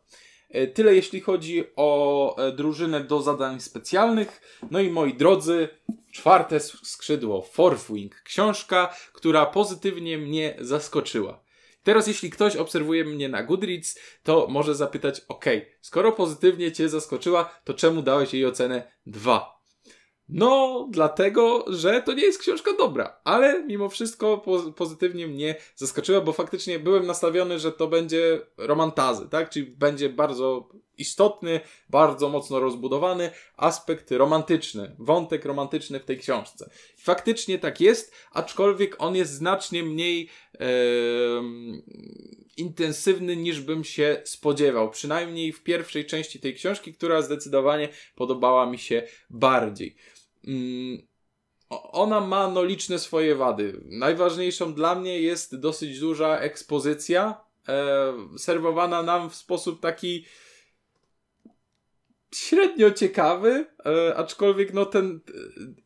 A: E, tyle jeśli chodzi o e, drużynę do zadań specjalnych. No i moi drodzy, czwarte skrzydło Forfwing, Wing, książka, która pozytywnie mnie zaskoczyła. Teraz jeśli ktoś obserwuje mnie na Goodreads, to może zapytać, ok, skoro pozytywnie Cię zaskoczyła, to czemu dałeś jej ocenę 2? No, dlatego, że to nie jest książka dobra, ale mimo wszystko pozytywnie mnie zaskoczyła, bo faktycznie byłem nastawiony, że to będzie romantazy, tak? Czyli będzie bardzo istotny, bardzo mocno rozbudowany aspekt romantyczny, wątek romantyczny w tej książce. Faktycznie tak jest, aczkolwiek on jest znacznie mniej e, intensywny niż bym się spodziewał, przynajmniej w pierwszej części tej książki, która zdecydowanie podobała mi się bardziej. Mm, ona ma no liczne swoje wady. Najważniejszą dla mnie jest dosyć duża ekspozycja, e, serwowana nam w sposób taki średnio ciekawy, e, aczkolwiek no ten, e,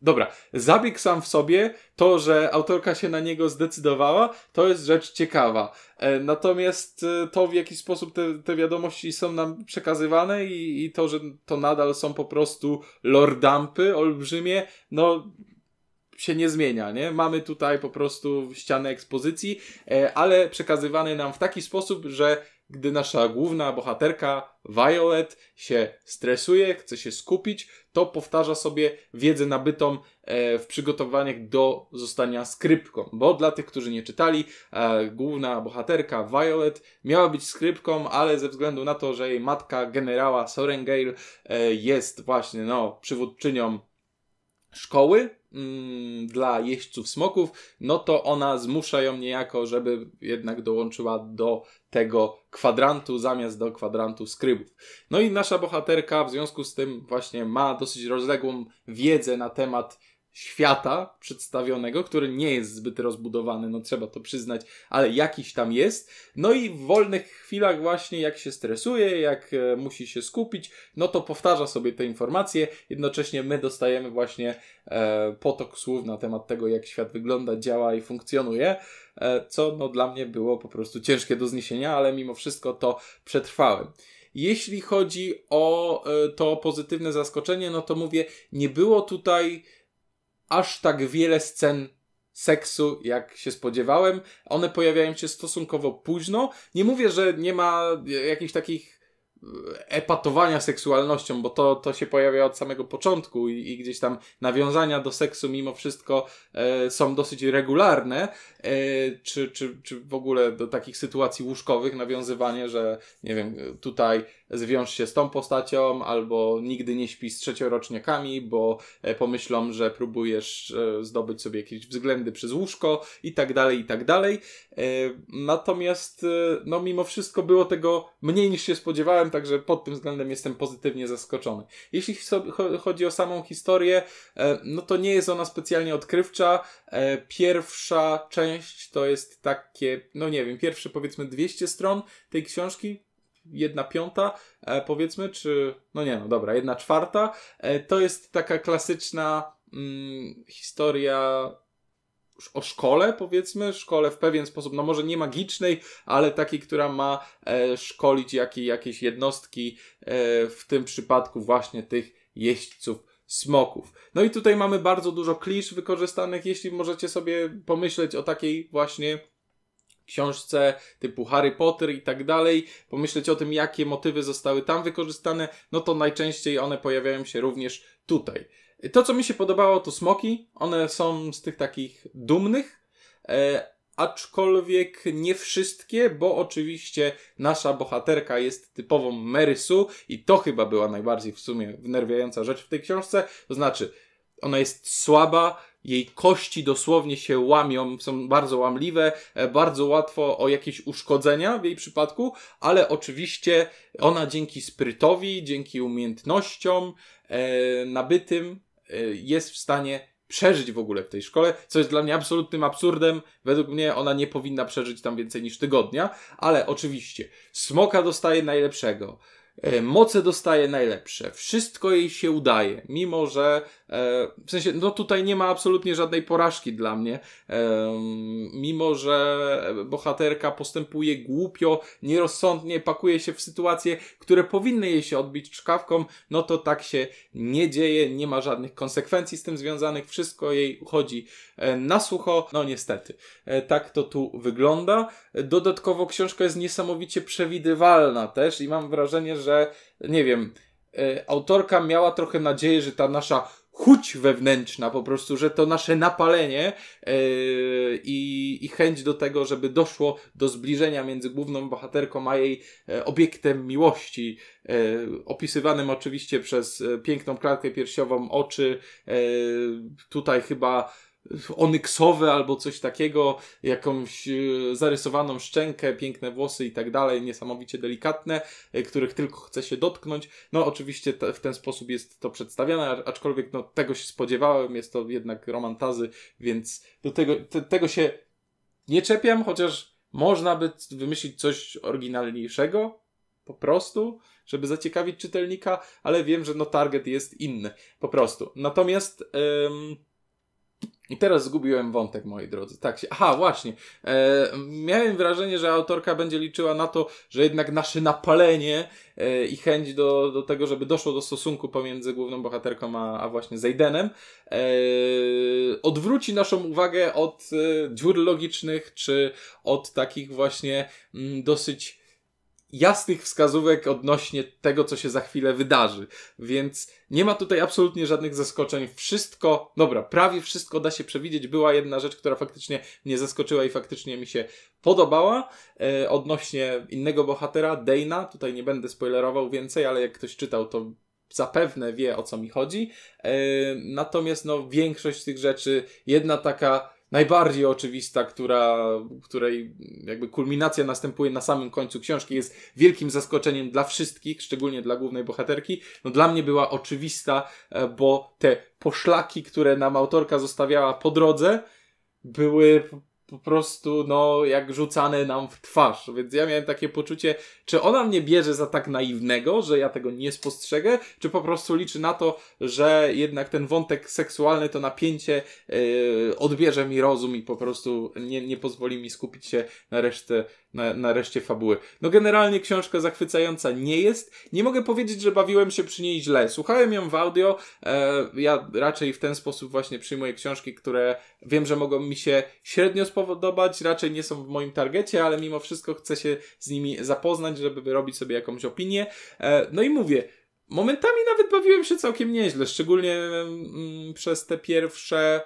A: dobra, zabieg sam w sobie, to, że autorka się na niego zdecydowała, to jest rzecz ciekawa. E, natomiast to, w jaki sposób te, te wiadomości są nam przekazywane i, i to, że to nadal są po prostu lordampy olbrzymie, no się nie zmienia, nie? Mamy tutaj po prostu ścianę ekspozycji, ale przekazywany nam w taki sposób, że gdy nasza główna bohaterka, Violet, się stresuje, chce się skupić, to powtarza sobie wiedzę nabytą e, w przygotowaniach do zostania skrypką. Bo dla tych, którzy nie czytali, e, główna bohaterka, Violet, miała być skrypką, ale ze względu na to, że jej matka, generała Sorengale, e, jest właśnie no, przywódczynią szkoły mm, dla jeźdźców smoków, no to ona zmusza ją niejako, żeby jednak dołączyła do tego kwadrantu zamiast do kwadrantu skrybów. No i nasza bohaterka w związku z tym właśnie ma dosyć rozległą wiedzę na temat świata przedstawionego, który nie jest zbyt rozbudowany, no trzeba to przyznać, ale jakiś tam jest. No i w wolnych chwilach właśnie jak się stresuje, jak e, musi się skupić, no to powtarza sobie te informacje. Jednocześnie my dostajemy właśnie e, potok słów na temat tego, jak świat wygląda, działa i funkcjonuje, e, co no dla mnie było po prostu ciężkie do zniesienia, ale mimo wszystko to przetrwałem. Jeśli chodzi o e, to pozytywne zaskoczenie, no to mówię, nie było tutaj aż tak wiele scen seksu, jak się spodziewałem. One pojawiają się stosunkowo późno. Nie mówię, że nie ma jakichś takich epatowania seksualnością, bo to, to się pojawia od samego początku i, i gdzieś tam nawiązania do seksu mimo wszystko e, są dosyć regularne, e, czy, czy, czy w ogóle do takich sytuacji łóżkowych nawiązywanie, że nie wiem, tutaj zwiąż się z tą postacią, albo nigdy nie śpi z trzecioroczniakami, bo e, pomyślą, że próbujesz e, zdobyć sobie jakieś względy przez łóżko i tak dalej, i tak dalej. E, natomiast, no mimo wszystko było tego mniej niż się spodziewałem, także pod tym względem jestem pozytywnie zaskoczony. Jeśli chodzi o samą historię, e, no to nie jest ona specjalnie odkrywcza. E, pierwsza część to jest takie, no nie wiem, pierwsze powiedzmy 200 stron tej książki, jedna piąta, e, powiedzmy, czy no nie, no dobra, jedna czwarta. To jest taka klasyczna mm, historia o szkole, powiedzmy, szkole w pewien sposób, no może nie magicznej, ale takiej, która ma e, szkolić jakieś jednostki, e, w tym przypadku właśnie tych jeźdźców smoków. No i tutaj mamy bardzo dużo klisz wykorzystanych, jeśli możecie sobie pomyśleć o takiej właśnie książce typu Harry Potter i tak dalej, pomyśleć o tym, jakie motywy zostały tam wykorzystane, no to najczęściej one pojawiają się również tutaj. To, co mi się podobało, to smoki. One są z tych takich dumnych, e, aczkolwiek nie wszystkie, bo oczywiście nasza bohaterka jest typową Merysu i to chyba była najbardziej w sumie wnerwiająca rzecz w tej książce. To znaczy, ona jest słaba, jej kości dosłownie się łamią, są bardzo łamliwe, e, bardzo łatwo o jakieś uszkodzenia w jej przypadku, ale oczywiście ona dzięki sprytowi, dzięki umiejętnościom e, nabytym Y, jest w stanie przeżyć w ogóle w tej szkole, co jest dla mnie absolutnym absurdem. Według mnie ona nie powinna przeżyć tam więcej niż tygodnia, ale oczywiście Smoka dostaje najlepszego. Y, moce dostaje najlepsze, wszystko jej się udaje, mimo że E, w sensie, no tutaj nie ma absolutnie żadnej porażki dla mnie. E, mimo, że bohaterka postępuje głupio, nierozsądnie, pakuje się w sytuacje, które powinny jej się odbić czkawką, no to tak się nie dzieje, nie ma żadnych konsekwencji z tym związanych, wszystko jej uchodzi e, na sucho. No niestety, tak to tu wygląda. Dodatkowo książka jest niesamowicie przewidywalna też i mam wrażenie, że nie wiem, autorka miała trochę nadzieję, że ta nasza chuć wewnętrzna po prostu, że to nasze napalenie yy, i, i chęć do tego, żeby doszło do zbliżenia między główną bohaterką a jej e, obiektem miłości, e, opisywanym oczywiście przez e, piękną klatkę piersiową, oczy, e, tutaj chyba onyksowe albo coś takiego, jakąś e, zarysowaną szczękę, piękne włosy i tak dalej, niesamowicie delikatne, e, których tylko chce się dotknąć. No oczywiście w ten sposób jest to przedstawiane, aczkolwiek no tego się spodziewałem, jest to jednak romantazy, więc do tego, te, tego się nie czepiam, chociaż można by wymyślić coś oryginalniejszego, po prostu, żeby zaciekawić czytelnika, ale wiem, że no target jest inny, po prostu. Natomiast... Ym, i teraz zgubiłem wątek, moi drodzy. Tak się. Aha, właśnie. E, miałem wrażenie, że autorka będzie liczyła na to, że jednak nasze napalenie e, i chęć do, do tego, żeby doszło do stosunku pomiędzy główną bohaterką a, a właśnie Zejdenem, e, odwróci naszą uwagę od e, dziur logicznych, czy od takich właśnie m, mm, dosyć jasnych wskazówek odnośnie tego, co się za chwilę wydarzy. Więc nie ma tutaj absolutnie żadnych zaskoczeń. Wszystko, dobra, prawie wszystko da się przewidzieć. Była jedna rzecz, która faktycznie mnie zaskoczyła i faktycznie mi się podobała. E, odnośnie innego bohatera, Dana, tutaj nie będę spoilerował więcej, ale jak ktoś czytał, to zapewne wie o co mi chodzi. E, natomiast no, większość tych rzeczy, jedna taka najbardziej oczywista, która, której jakby kulminacja następuje na samym końcu książki, jest wielkim zaskoczeniem dla wszystkich, szczególnie dla głównej bohaterki. No dla mnie była oczywista, e, bo te poszlaki, które nam autorka zostawiała po drodze, były po prostu, no, jak rzucane nam w twarz. Więc ja miałem takie poczucie, czy ona mnie bierze za tak naiwnego, że ja tego nie spostrzegę, czy po prostu liczy na to, że jednak ten wątek seksualny, to napięcie yy, odbierze mi rozum i po prostu nie, nie pozwoli mi skupić się na resztę na, na reszcie fabuły. No generalnie książka zachwycająca nie jest. Nie mogę powiedzieć, że bawiłem się przy niej źle. Słuchałem ją w audio. E, ja raczej w ten sposób właśnie przyjmuję książki, które wiem, że mogą mi się średnio spodobać, raczej nie są w moim targecie, ale mimo wszystko chcę się z nimi zapoznać, żeby wyrobić sobie jakąś opinię. E, no i mówię, momentami nawet bawiłem się całkiem nieźle, szczególnie mm, przez te pierwsze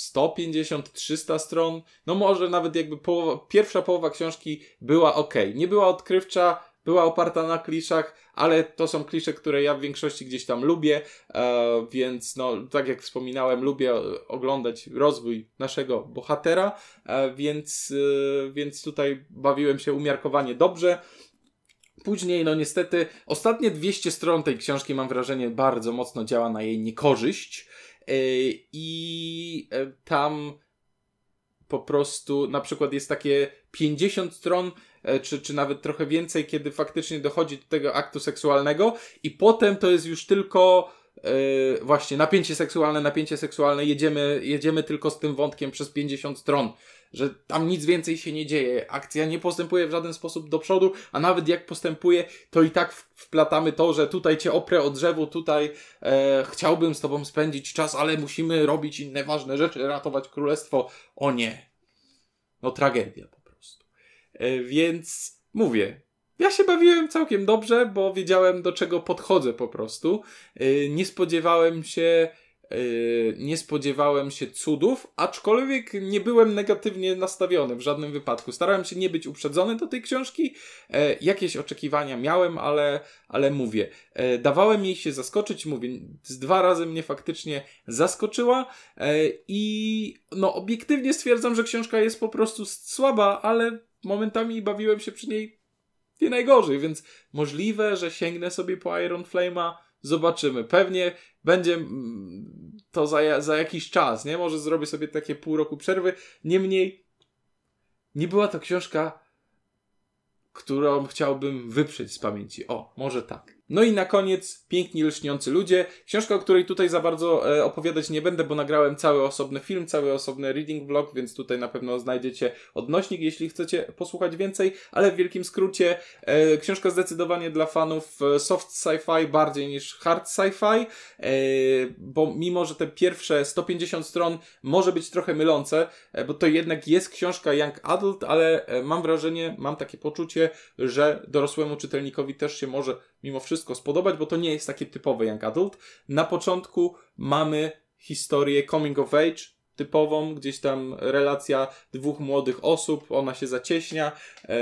A: 150, 300 stron. No może nawet jakby połowa, pierwsza połowa książki była ok. Nie była odkrywcza, była oparta na kliszach, ale to są klisze, które ja w większości gdzieś tam lubię, e, więc no, tak jak wspominałem, lubię oglądać rozwój naszego bohatera, e, więc, e, więc tutaj bawiłem się umiarkowanie dobrze. Później, no niestety, ostatnie 200 stron tej książki, mam wrażenie, bardzo mocno działa na jej niekorzyść. E, I e, tam po prostu na przykład jest takie 50 stron, e, czy, czy nawet trochę więcej, kiedy faktycznie dochodzi do tego aktu seksualnego, i potem to jest już tylko. Yy, właśnie napięcie seksualne, napięcie seksualne, jedziemy, jedziemy tylko z tym wątkiem przez 50 stron że tam nic więcej się nie dzieje. Akcja nie postępuje w żaden sposób do przodu, a nawet jak postępuje, to i tak wplatamy to, że tutaj cię oprę od drzewu, tutaj e, chciałbym z tobą spędzić czas, ale musimy robić inne ważne rzeczy, ratować królestwo. O nie. No tragedia po prostu. E, więc mówię, ja się bawiłem całkiem dobrze, bo wiedziałem do czego podchodzę po prostu. E, nie spodziewałem się Yy, nie spodziewałem się cudów, aczkolwiek nie byłem negatywnie nastawiony w żadnym wypadku. Starałem się nie być uprzedzony do tej książki. E, jakieś oczekiwania miałem, ale, ale mówię, e, dawałem jej się zaskoczyć. Mówię, z dwa razy mnie faktycznie zaskoczyła e, i no, obiektywnie stwierdzam, że książka jest po prostu słaba, ale momentami bawiłem się przy niej nie najgorzej, więc możliwe, że sięgnę sobie po Iron Flame'a. Zobaczymy. Pewnie będzie mm, to za, za jakiś czas, nie? Może zrobię sobie takie pół roku przerwy. Niemniej, nie była to książka, którą chciałbym wyprzeć z pamięci. O, może tak. No i na koniec Piękni Lśniący Ludzie, książka, o której tutaj za bardzo e, opowiadać nie będę, bo nagrałem cały osobny film, cały osobny reading vlog, więc tutaj na pewno znajdziecie odnośnik, jeśli chcecie posłuchać więcej, ale w wielkim skrócie e, książka zdecydowanie dla fanów e, soft sci-fi bardziej niż hard sci-fi, e, bo mimo, że te pierwsze 150 stron może być trochę mylące, e, bo to jednak jest książka young adult, ale e, mam wrażenie, mam takie poczucie, że dorosłemu czytelnikowi też się może mimo wszystko spodobać, bo to nie jest takie typowe young adult. Na początku mamy historię coming of age, typową, gdzieś tam relacja dwóch młodych osób, ona się zacieśnia yy,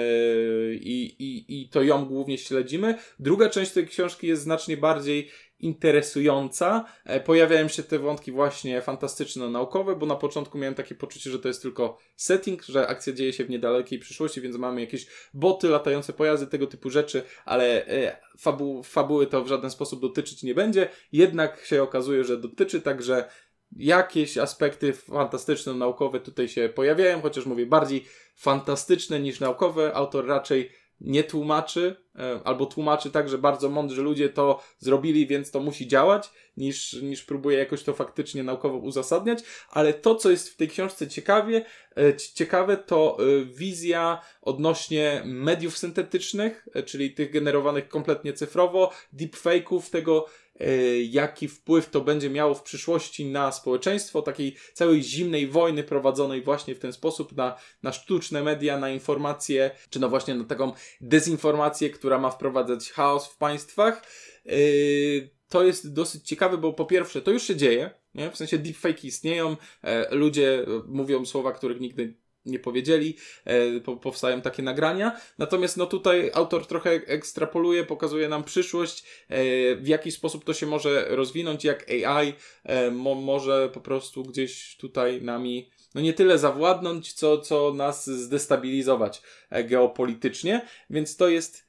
A: i, i to ją głównie śledzimy. Druga część tej książki jest znacznie bardziej interesująca. E, pojawiają się te wątki właśnie fantastyczno-naukowe, bo na początku miałem takie poczucie, że to jest tylko setting, że akcja dzieje się w niedalekiej przyszłości, więc mamy jakieś boty, latające pojazdy, tego typu rzeczy, ale e, fabu fabuły to w żaden sposób dotyczyć nie będzie. Jednak się okazuje, że dotyczy, także jakieś aspekty fantastyczno-naukowe tutaj się pojawiają, chociaż mówię bardziej fantastyczne niż naukowe. Autor raczej nie tłumaczy, e, albo tłumaczy tak, że bardzo mądrzy ludzie to zrobili, więc to musi działać, niż, niż próbuje jakoś to faktycznie naukowo uzasadniać. Ale to, co jest w tej książce ciekawie, e, ciekawe, to e, wizja odnośnie mediów syntetycznych, czyli tych generowanych kompletnie cyfrowo, deepfake'ów, tego E, jaki wpływ to będzie miało w przyszłości na społeczeństwo, takiej całej zimnej wojny prowadzonej właśnie w ten sposób na, na sztuczne media, na informacje, czy no właśnie na taką dezinformację, która ma wprowadzać chaos w państwach. E, to jest dosyć ciekawe, bo po pierwsze, to już się dzieje, nie? W sensie deepfake istnieją, e, ludzie e, mówią słowa, których nigdy nie powiedzieli, e, po, powstają takie nagrania. Natomiast no tutaj autor trochę ekstrapoluje, pokazuje nam przyszłość, e, w jaki sposób to się może rozwinąć, jak AI e, mo, może po prostu gdzieś tutaj nami no nie tyle zawładnąć, co, co nas zdestabilizować geopolitycznie, więc to jest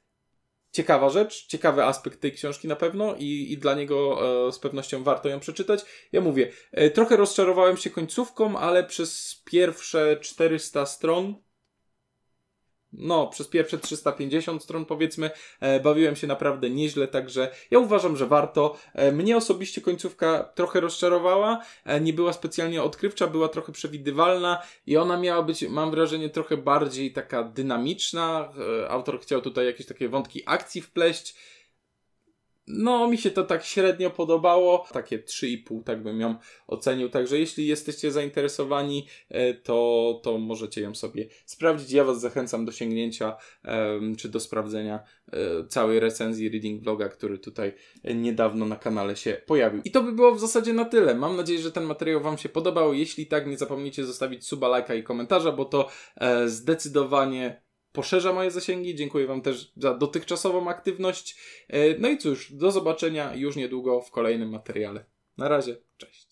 A: ciekawa rzecz, ciekawy aspekt tej książki na pewno i, i dla niego e, z pewnością warto ją przeczytać. Ja mówię, e, trochę rozczarowałem się końcówką, ale przez pierwsze 400 stron no, przez pierwsze 350 stron powiedzmy, e, bawiłem się naprawdę nieźle, także ja uważam, że warto. E, mnie osobiście końcówka trochę rozczarowała, e, nie była specjalnie odkrywcza, była trochę przewidywalna i ona miała być, mam wrażenie, trochę bardziej taka dynamiczna. E, autor chciał tutaj jakieś takie wątki akcji wpleść no, mi się to tak średnio podobało. Takie 3,5 tak bym ją ocenił. Także jeśli jesteście zainteresowani, e, to, to możecie ją sobie sprawdzić. Ja Was zachęcam do sięgnięcia czy do sprawdzenia e, całej recenzji Reading Vloga, który tutaj niedawno na kanale się pojawił. I to by było w zasadzie na tyle. Mam nadzieję, że ten materiał Wam się podobał. Jeśli tak, nie zapomnijcie zostawić suba, lajka i komentarza, bo to e, zdecydowanie poszerza moje zasięgi. Dziękuję Wam też za dotychczasową aktywność. E, no i cóż, do zobaczenia już niedługo w kolejnym materiale. Na razie, cześć.